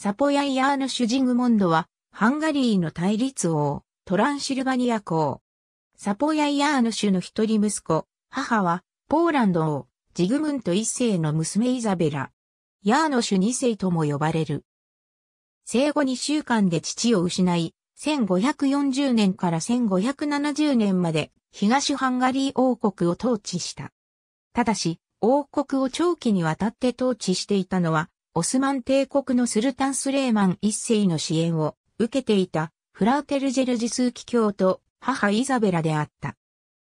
サポヤイヤーヌ・シュジグモンドは、ハンガリーの対立王、トランシルバニア公。サポヤイヤーヌシュの一人息子、母は、ポーランド王、ジグムント一世の娘イザベラ。ヤーノシュ二世とも呼ばれる。生後2週間で父を失い、1540年から1570年まで東ハンガリー王国を統治した。ただし、王国を長期にわたって統治していたのはオスマン帝国のスルタンスレーマン一世の支援を受けていたフラーテルジェルジスーキ教と母イザベラであった。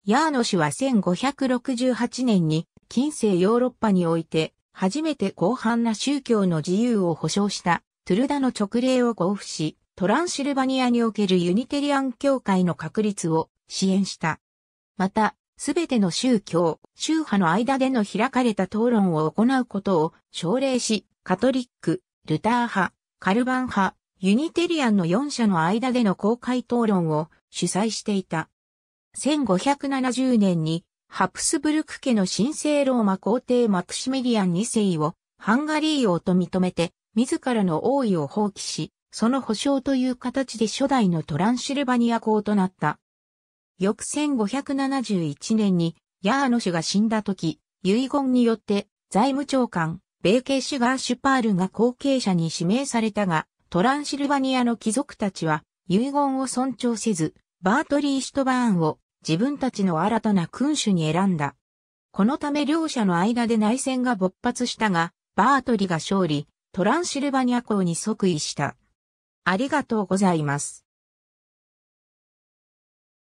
ヤーノ氏は1568年に近世ヨーロッパにおいて初めて広範な宗教の自由を保障したトゥルダの勅令を交付し、トランシルバニアにおけるユニテリアン教会の確立を支援した。また、すべての宗教、宗派の間での開かれた討論を行うことを奨励し、カトリック、ルター派、カルバン派、ユニテリアンの4社の間での公開討論を主催していた。1570年にハプスブルク家の神聖ローマ皇帝マクシミリアン2世をハンガリー王と認めて自らの王位を放棄し、その保証という形で初代のトランシルバニア公となった。翌1571年にヤーノ氏が死んだ時、遺言によって財務長官米系シュガーシュパールが後継者に指名されたが、トランシルバニアの貴族たちは遺言を尊重せず、バートリー・シュトバーンを自分たちの新たな君主に選んだ。このため両者の間で内戦が勃発したが、バートリが勝利、トランシルバニア公に即位した。ありがとうございます。